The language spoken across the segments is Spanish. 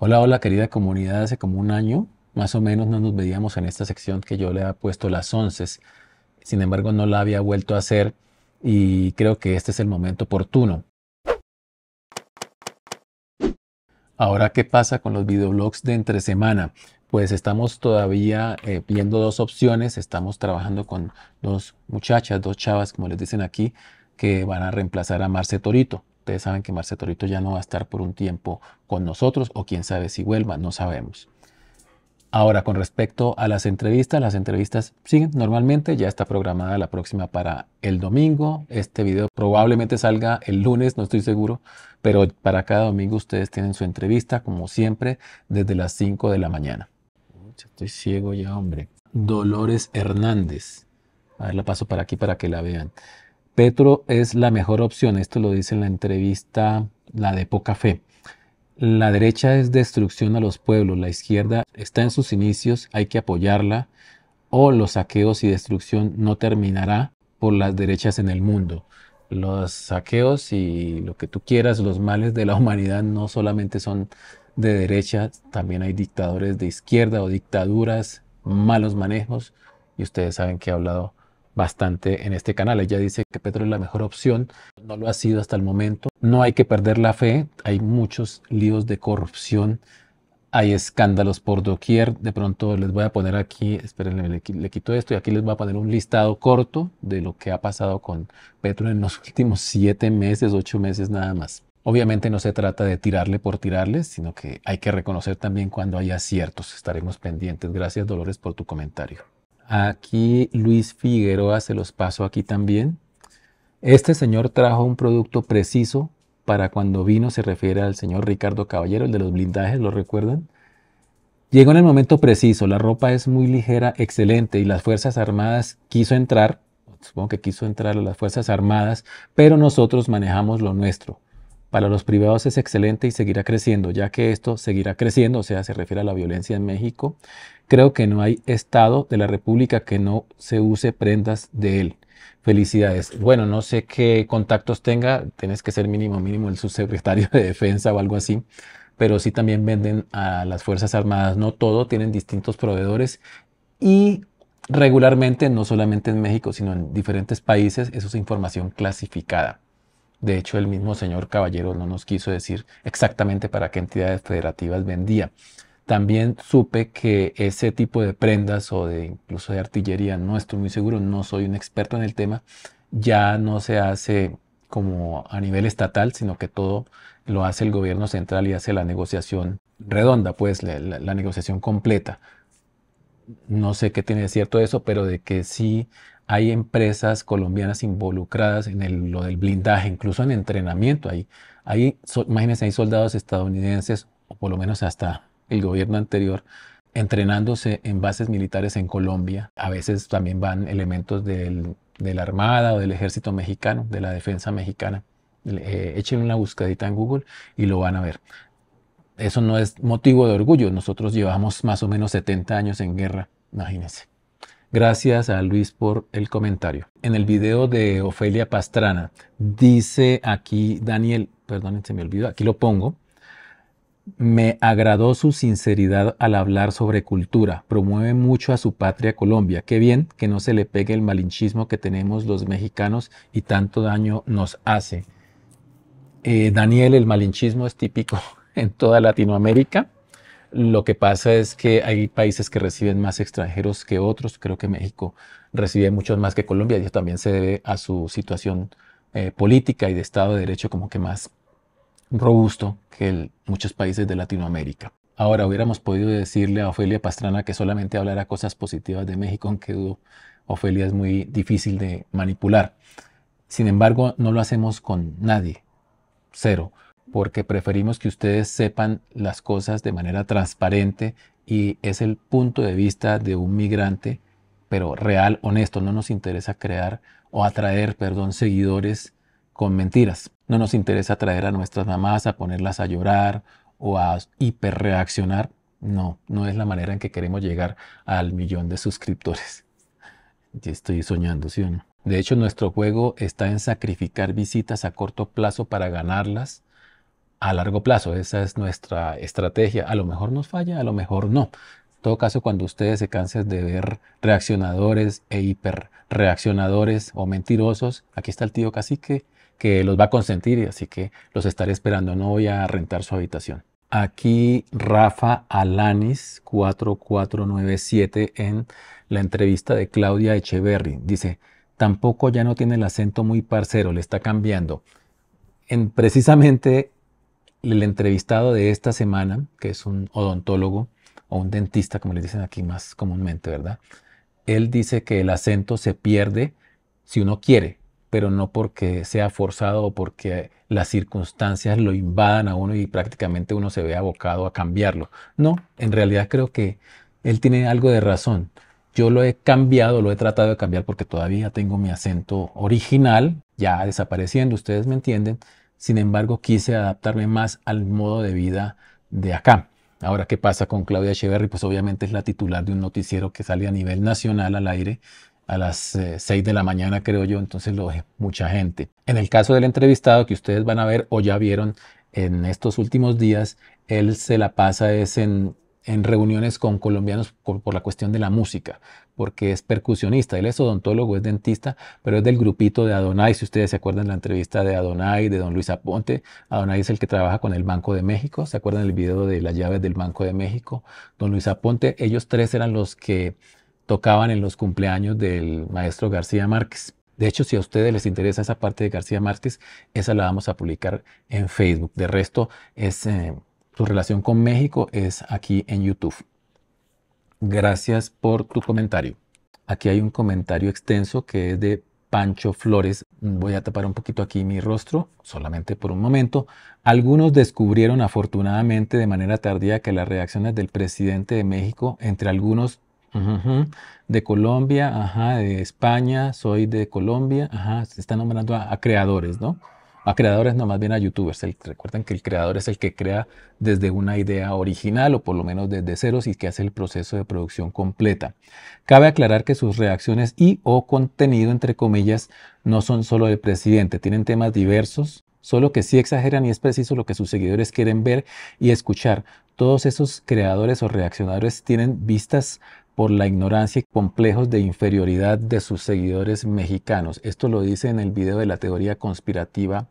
Hola, hola querida comunidad, hace como un año más o menos no nos veíamos en esta sección que yo le he puesto las 11, sin embargo no la había vuelto a hacer y creo que este es el momento oportuno. Ahora, ¿qué pasa con los videoblogs de entre semana? Pues estamos todavía eh, viendo dos opciones, estamos trabajando con dos muchachas, dos chavas, como les dicen aquí, que van a reemplazar a Marce Torito. Ustedes saben que Marce Torito ya no va a estar por un tiempo con nosotros o quién sabe si vuelva, no sabemos. Ahora, con respecto a las entrevistas, las entrevistas siguen normalmente, ya está programada la próxima para el domingo. Este video probablemente salga el lunes, no estoy seguro, pero para cada domingo ustedes tienen su entrevista, como siempre, desde las 5 de la mañana. Estoy ciego ya, hombre. Dolores Hernández. A ver, la paso para aquí para que la vean. Petro es la mejor opción. Esto lo dice en la entrevista, la de poca fe. La derecha es destrucción a los pueblos, la izquierda está en sus inicios, hay que apoyarla, o los saqueos y destrucción no terminará por las derechas en el mundo. Los saqueos y lo que tú quieras, los males de la humanidad no solamente son de derecha, también hay dictadores de izquierda o dictaduras, malos manejos, y ustedes saben que he hablado bastante en este canal. Ella dice que Petro es la mejor opción, no lo ha sido hasta el momento. No hay que perder la fe, hay muchos líos de corrupción, hay escándalos por doquier. De pronto les voy a poner aquí, esperen, le, quito esto y aquí les voy a poner un listado corto de lo que ha pasado con Petro en los últimos siete meses, ocho meses nada más. Obviamente no se trata de tirarle por tirarle, sino que hay que reconocer también cuando hay aciertos. Estaremos pendientes. Gracias Dolores por tu comentario. Aquí Luis Figueroa se los paso aquí también. Este señor trajo un producto preciso para cuando vino, se refiere al señor Ricardo Caballero, el de los blindajes, ¿lo recuerdan? Llegó en el momento preciso, la ropa es muy ligera, excelente, y las Fuerzas Armadas quiso entrar, supongo que quiso entrar a las Fuerzas Armadas, pero nosotros manejamos lo nuestro. Para los privados es excelente y seguirá creciendo, ya que esto seguirá creciendo, o sea, se refiere a la violencia en México. Creo que no hay estado de la República que no se use prendas de él. Felicidades. Bueno, no sé qué contactos tenga, tienes que ser mínimo, mínimo el subsecretario de Defensa o algo así, pero sí también venden a las Fuerzas Armadas, no todo, tienen distintos proveedores y regularmente, no solamente en México, sino en diferentes países, eso es información clasificada. De hecho, el mismo señor Caballero no nos quiso decir exactamente para qué entidades federativas vendía. También supe que ese tipo de prendas o de incluso de artillería, no estoy muy seguro, no soy un experto en el tema, ya no se hace como a nivel estatal, sino que todo lo hace el gobierno central y hace la negociación redonda, pues la, negociación completa. No sé qué tiene de cierto eso, pero de que sí hay empresas colombianas involucradas en lo del blindaje, incluso en entrenamiento. Hay, imagínense, hay soldados estadounidenses, o por lo menos hasta el gobierno anterior, entrenándose en bases militares en Colombia. A veces también van elementos de la Armada o del Ejército Mexicano, de la Defensa Mexicana. echen eh, una buscadita en Google y lo van a ver. Eso no es motivo de orgullo. Nosotros llevamos más o menos 70 años en guerra, imagínense. Gracias a Luis por el comentario. En el video de Ofelia Pastrana, dice aquí Daniel, perdónense, me olvidó, aquí lo pongo. Me agradó su sinceridad al hablar sobre cultura. Promueve mucho a su patria Colombia. Qué bien que no se le pegue el malinchismo que tenemos los mexicanos y tanto daño nos hace. Eh, Daniel, el malinchismo es típico en toda Latinoamérica lo que pasa es que hay países que reciben más extranjeros que otros. Creo que México recibe muchos más que Colombia y eso también se debe a su situación eh, política y de Estado de Derecho como que más robusto que muchos países de Latinoamérica. Ahora hubiéramos podido decirle a Ofelia Pastrana que solamente hablara cosas positivas de México, aunque dudo, Ofelia es muy difícil de manipular. Sin embargo, no lo hacemos con nadie. Cero porque preferimos que ustedes sepan las cosas de manera transparente y es el punto de vista de un migrante, pero real, honesto. No nos interesa crear o atraer, perdón, seguidores con mentiras. No nos interesa atraer a nuestras mamás a ponerlas a llorar o a hiperreaccionar. No, no es la manera en que queremos llegar al millón de suscriptores. y estoy soñando, ¿sí o no? De hecho, nuestro juego está en sacrificar visitas a corto plazo para ganarlas a largo plazo. Esa es nuestra estrategia. A lo mejor nos falla, a lo mejor no. En todo caso, cuando ustedes se cansen de ver reaccionadores e hiperreaccionadores o mentirosos, aquí está el tío cacique que los va a consentir, y así que los estaré esperando. No voy a rentar su habitación. Aquí Rafa Alanis 4497 en la entrevista de Claudia Echeverry. Dice, tampoco ya no tiene el acento muy parcero, le está cambiando. En, precisamente el entrevistado de esta semana, que es un odontólogo o un dentista, como le dicen aquí más comúnmente, ¿verdad? Él dice que el acento se pierde si uno quiere, pero no porque sea forzado o porque las circunstancias lo invadan a uno y prácticamente uno se ve abocado a cambiarlo. No, en realidad creo que él tiene algo de razón. Yo lo he cambiado, lo he tratado de cambiar porque todavía tengo mi acento original, ya desapareciendo, ustedes me entienden, sin embargo, quise adaptarme más al modo de vida de acá. Ahora, ¿qué pasa con Claudia Echeverry? Pues obviamente es la titular de un noticiero que sale a nivel nacional al aire a las 6 eh, de la mañana, creo yo, entonces lo ve mucha gente. En el caso del entrevistado que ustedes van a ver o ya vieron en estos últimos días, él se la pasa es en en reuniones con colombianos por, la cuestión de la música, porque es percusionista, él es odontólogo, es dentista, pero es del grupito de Adonai, si ustedes se acuerdan la entrevista de Adonai, de don Luis Aponte, Adonai es el que trabaja con el Banco de México, ¿se acuerdan el video de las llaves del Banco de México? Don Luis Aponte, ellos tres eran los que tocaban en los cumpleaños del maestro García Márquez. De hecho, si a ustedes les interesa esa parte de García Márquez, esa la vamos a publicar en Facebook. De resto, es... Eh, su relación con México es aquí en YouTube. Gracias por tu comentario. Aquí hay un comentario extenso que es de Pancho Flores. Voy a tapar un poquito aquí mi rostro, solamente por un momento. Algunos descubrieron afortunadamente de manera tardía que las reacciones del presidente de México, entre algunos de Colombia, ajá, de España, soy de Colombia, ajá, se está nombrando a creadores, ¿no? a creadores, no más bien a youtubers. recuerden que el creador es el que crea desde una idea original o por lo menos desde ceros y que hace el proceso de producción completa. Cabe aclarar que sus reacciones y o contenido, entre comillas, no son solo del presidente, tienen temas diversos, solo que sí exageran y es preciso lo que sus seguidores quieren ver y escuchar. Todos esos creadores o reaccionadores tienen vistas por la ignorancia y complejos de inferioridad de sus seguidores mexicanos. Esto lo dice en el video de la teoría conspirativa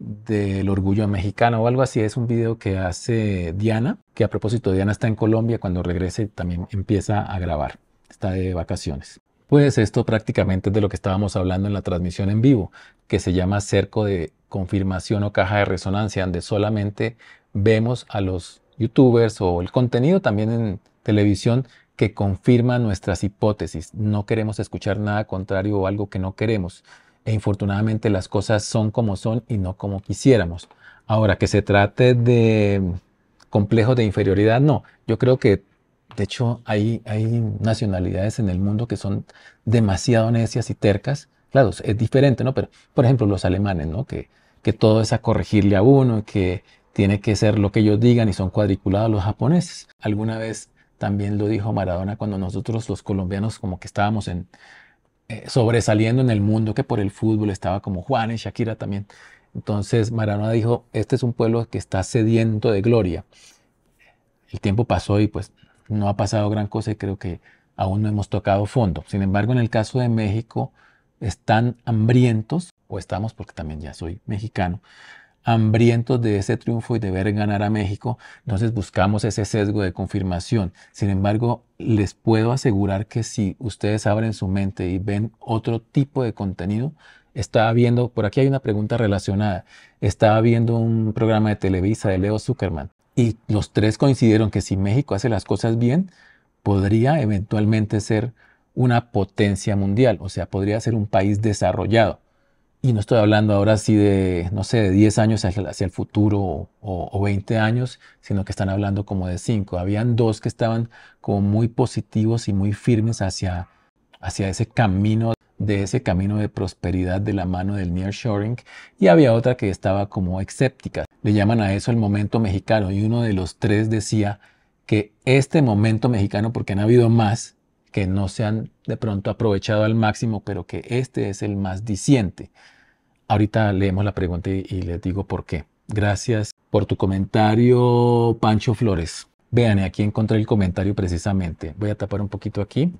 del orgullo mexicano o algo así. Es un video que hace Diana, que a propósito Diana está en Colombia, cuando regrese también empieza a grabar, está de vacaciones. Pues esto prácticamente es de lo que estábamos hablando en la transmisión en vivo, que se llama cerco de confirmación o caja de resonancia, donde solamente vemos a los youtubers o el contenido también en televisión que confirma nuestras hipótesis. No queremos escuchar nada contrario o algo que no queremos e infortunadamente las cosas son como son y no como quisiéramos. Ahora, que se trate de complejos de inferioridad, no. Yo creo que, de hecho, hay, hay nacionalidades en el mundo que son demasiado necias y tercas. Claro, es diferente, ¿no? Pero, por ejemplo, los alemanes, ¿no? Que, que todo es a corregirle a uno, que tiene que ser lo que ellos digan y son cuadriculados los japoneses. Alguna vez también lo dijo Maradona cuando nosotros los colombianos como que estábamos en, eh, sobresaliendo en el mundo, que por el fútbol estaba como Juan y Shakira también. Entonces Maradona dijo, este es un pueblo que está sediento de gloria. El tiempo pasó y pues no ha pasado gran cosa y creo que aún no hemos tocado fondo. Sin embargo, en el caso de México, están hambrientos, o estamos porque también ya soy mexicano, hambrientos de ese triunfo y de ver ganar a México, entonces buscamos ese sesgo de confirmación. Sin embargo, les puedo asegurar que si ustedes abren su mente y ven otro tipo de contenido, estaba viendo, por aquí hay una pregunta relacionada, estaba viendo un programa de Televisa de Leo Zuckerman y los tres coincidieron que si México hace las cosas bien, podría eventualmente ser una potencia mundial, o sea, podría ser un país desarrollado. Y no estoy hablando ahora así de, no sé, de 10 años hacia, el futuro o, 20 años, sino que están hablando como de 5. Habían dos que estaban como muy positivos y muy firmes hacia, hacia ese camino, de ese camino de prosperidad de la mano del nearshoring, y había otra que estaba como escéptica. Le llaman a eso el momento mexicano, y uno de los tres decía que este momento mexicano, porque han habido más, que no se han de pronto aprovechado al máximo, pero que este es el más disiente. Ahorita leemos la pregunta y, les digo por qué. Gracias por tu comentario, Pancho Flores. Vean, aquí encontré el comentario precisamente. Voy a tapar un poquito aquí.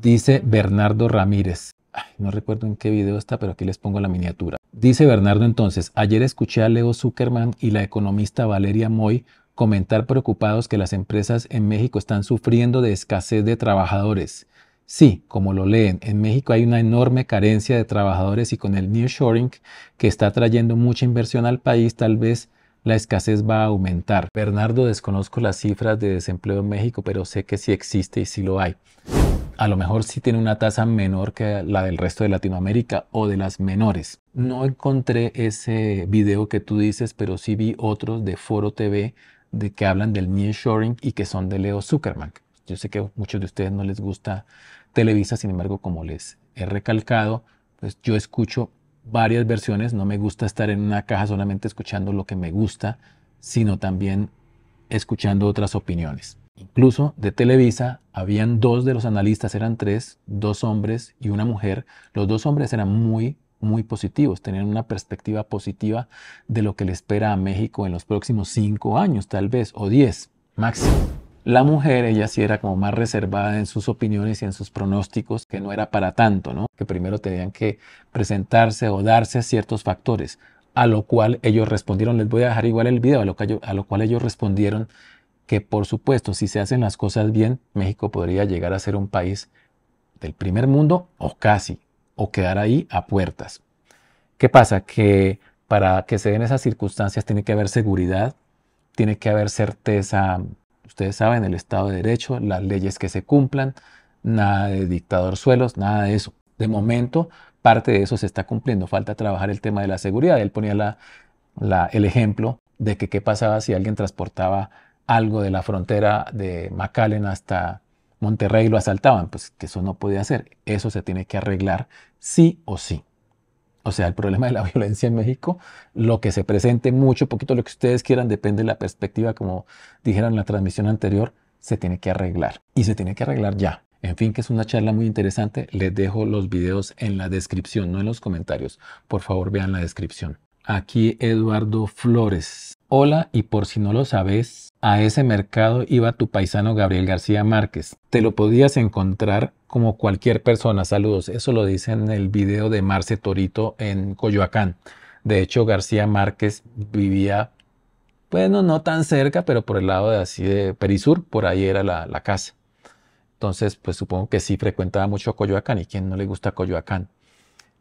Dice Bernardo Ramírez. no recuerdo en qué video está, pero aquí les pongo la miniatura. Dice Bernardo entonces, ayer escuché a Leo Zuckerman y la economista Valeria Moy comentar preocupados que las empresas en México están sufriendo de escasez de trabajadores. Sí, como lo leen, en México hay una enorme carencia de trabajadores y con el nearshoring que está trayendo mucha inversión al país, tal vez la escasez va a aumentar. Bernardo, desconozco las cifras de desempleo en México, pero sé que sí existe y sí lo hay. A lo mejor sí tiene una tasa menor que la del resto de Latinoamérica o de las menores. No encontré ese video que tú dices, pero sí vi otros de Foro TV de que hablan del nearshoring y que son de Leo Zuckerman. Yo sé que a muchos de ustedes no les gusta Televisa, sin embargo, como les he recalcado, pues yo escucho varias versiones, no me gusta estar en una caja solamente escuchando lo que me gusta, sino también escuchando otras opiniones. Incluso de Televisa habían dos de los analistas, eran tres, dos hombres y una mujer. Los dos hombres eran muy muy positivos, tenían una perspectiva positiva de lo que le espera a México en los próximos cinco años, tal vez, o diez, máximo. La mujer, ella sí era como más reservada en sus opiniones y en sus pronósticos, que no era para tanto, ¿no? Que primero tenían que presentarse o darse ciertos factores, a lo cual ellos respondieron, les voy a dejar igual el video, a lo cual ellos respondieron que por supuesto, si se hacen las cosas bien, México podría llegar a ser un país del primer mundo o casi o quedar ahí a puertas. ¿Qué pasa? Que para que se den esas circunstancias tiene que haber seguridad, tiene que haber certeza, ustedes saben, el Estado de Derecho, las leyes que se cumplan, nada de dictador suelos, nada de eso. De momento, parte de eso se está cumpliendo, falta trabajar el tema de la seguridad. Él ponía el ejemplo de que qué pasaba si alguien transportaba algo de la frontera de McAllen hasta Monterrey lo asaltaban, pues que eso no podía hacer. Eso se tiene que arreglar sí o sí. O sea, el problema de la violencia en México, lo que se presente mucho, poquito lo que ustedes quieran, depende de la perspectiva, como dijeron en la transmisión anterior, se tiene que arreglar. Y se tiene que arreglar ya. En fin, que es una charla muy interesante. Les dejo los videos en la descripción, no en los comentarios. Por favor, vean la descripción. Aquí Eduardo Flores Hola y por si no lo sabes, a ese mercado iba tu paisano Gabriel García Márquez. Te lo podías encontrar como cualquier persona. Saludos, eso lo dice en el video de Marce Torito en Coyoacán. De hecho, García Márquez vivía, bueno, no tan cerca, pero por el lado de así de Perisur, por ahí era la, casa. Entonces, pues supongo que sí frecuentaba mucho Coyoacán y quién no le gusta Coyoacán.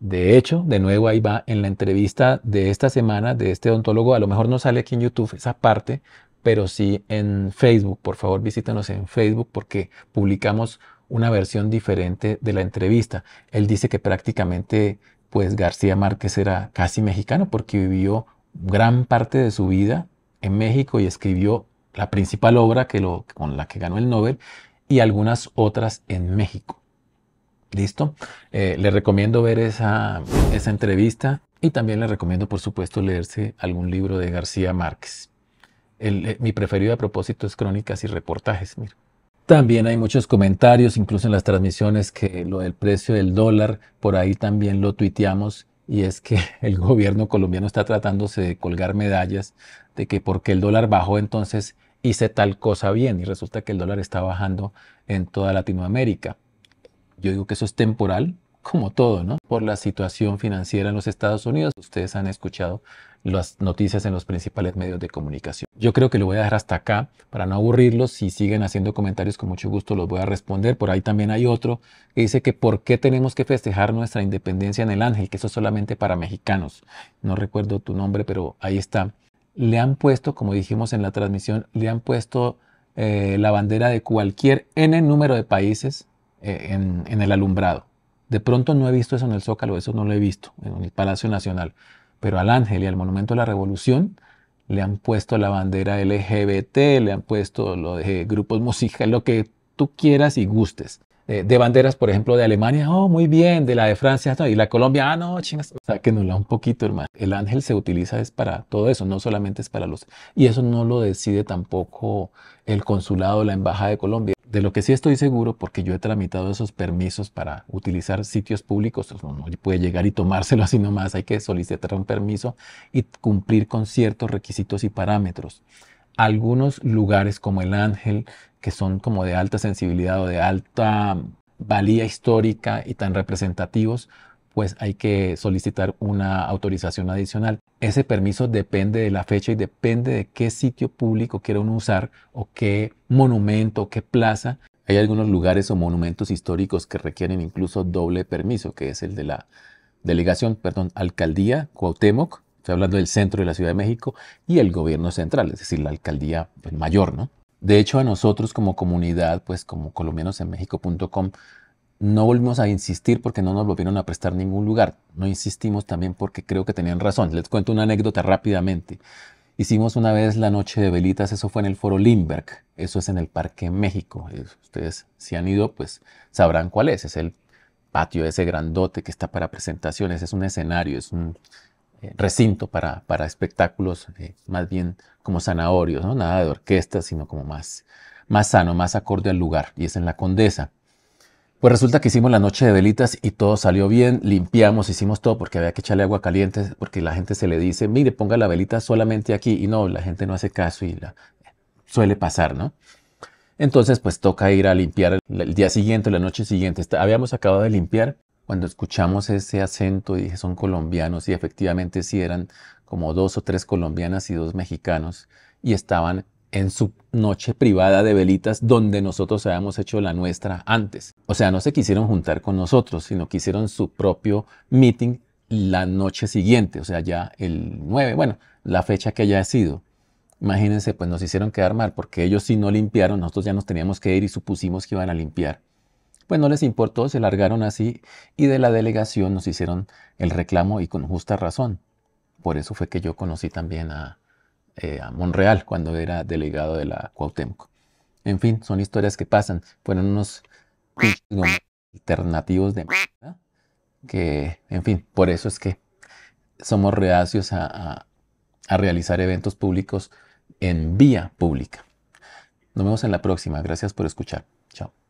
De hecho, de nuevo ahí va en la entrevista de esta semana de este odontólogo, a lo mejor no sale aquí en YouTube esa parte, pero sí en Facebook. Por favor, visítanos en Facebook porque publicamos una versión diferente de la entrevista. Él dice que prácticamente pues García Márquez era casi mexicano porque vivió gran parte de su vida en México y escribió la principal obra que con la que ganó el Nobel y algunas otras en México. Listo. Eh, le recomiendo ver esa, entrevista y también le recomiendo, por supuesto, leerse algún libro de García Márquez. Eh, mi preferido a propósito es Crónicas y Reportajes. Mira. También hay muchos comentarios, incluso en las transmisiones, que lo del precio del dólar, por ahí también lo tuiteamos, y es que el gobierno colombiano está tratándose de colgar medallas de que porque el dólar bajó, entonces hice tal cosa bien, y resulta que el dólar está bajando en toda Latinoamérica. Yo digo que eso es temporal, como todo, ¿no? Por la situación financiera en los Estados Unidos, ustedes han escuchado las noticias en los principales medios de comunicación. Yo creo que lo voy a dejar hasta acá para no aburrirlos. Si siguen haciendo comentarios, con mucho gusto los voy a responder. Por ahí también hay otro que dice que por qué tenemos que festejar nuestra independencia en el Ángel, que eso es solamente para mexicanos. No recuerdo tu nombre, pero ahí está. Le han puesto, como dijimos en la transmisión, le han puesto eh, la bandera de cualquier N número de países eh, en, el alumbrado. De pronto no he visto eso en el Zócalo, eso no lo he visto en el Palacio Nacional, pero al Ángel y al Monumento de la Revolución le han puesto la bandera LGBT, le han puesto lo de grupos musicales, lo que tú quieras y gustes. Eh, de banderas, por ejemplo, de Alemania, oh, muy bien, de la de Francia, ah, y la Colombia, ah, no, chingas. O sea, que nos la un poquito, hermano. El ángel se utiliza es para todo eso, no solamente es para los... Y eso no lo decide tampoco el consulado, la embajada de Colombia. De lo que sí estoy seguro, porque yo he tramitado esos permisos para utilizar sitios públicos, pues, uno no puede llegar y tomárselo así nomás, hay que solicitar un permiso y cumplir con ciertos requisitos y parámetros. Algunos lugares como el Ángel, que son como de alta sensibilidad o de alta valía histórica y tan representativos, pues hay que solicitar una autorización adicional. Ese permiso depende de la fecha y depende de qué sitio público uno usar o qué monumento, qué plaza. Hay algunos lugares o monumentos históricos que requieren incluso doble permiso, que es el de la delegación, perdón, alcaldía Cuauhtémoc, estoy hablando del centro de la Ciudad de México, y el gobierno central, es decir, la alcaldía pues, mayor, ¿no? De hecho, a nosotros como comunidad, pues como colombianosenmexico.com, no volvimos a insistir porque no nos volvieron a prestar ningún lugar. No insistimos también porque creo que tenían razón. Les cuento una anécdota rápidamente. Hicimos una vez la noche de velitas, eso fue en el foro Limberg, eso es en el Parque México. Eh, ustedes si han ido, pues sabrán cuál es. Es el patio ese grandote que está para presentaciones, es un escenario, es un eh, recinto para, para espectáculos eh, más bien como zanahorios, ¿no? nada de orquesta, sino como más, más sano, más acorde al lugar. Y es en la Condesa. Pues resulta que hicimos la noche de velitas y todo salió bien, limpiamos, hicimos todo porque había que echarle agua caliente porque la gente se le dice, mire, ponga la velita solamente aquí y no, la gente no hace caso y la, suele pasar, ¿no? Entonces pues toca ir a limpiar el día siguiente, la noche siguiente. Habíamos acabado de limpiar cuando escuchamos ese acento y dije, son colombianos y efectivamente sí eran como dos o tres colombianas y dos mexicanos y estaban en su noche privada de velitas donde nosotros habíamos hecho la nuestra antes. O sea, no se quisieron juntar con nosotros, sino que hicieron su propio meeting la noche siguiente, o sea, ya el 9, bueno, la fecha que haya sido. Imagínense, pues nos hicieron quedar mal, porque ellos sí no limpiaron, nosotros ya nos teníamos que ir y supusimos que iban a limpiar. Pues no les importó, se largaron así y de la delegación nos hicieron el reclamo y con justa razón. Por eso fue que yo conocí también a, eh, a Monreal cuando era delegado de la Cuauhtémoc. En fin, son historias que pasan. Fueron unos alternativos de que, en fin, por eso es que somos reacios a realizar eventos públicos en vía pública. Nos vemos en la próxima. Gracias por escuchar. Chao.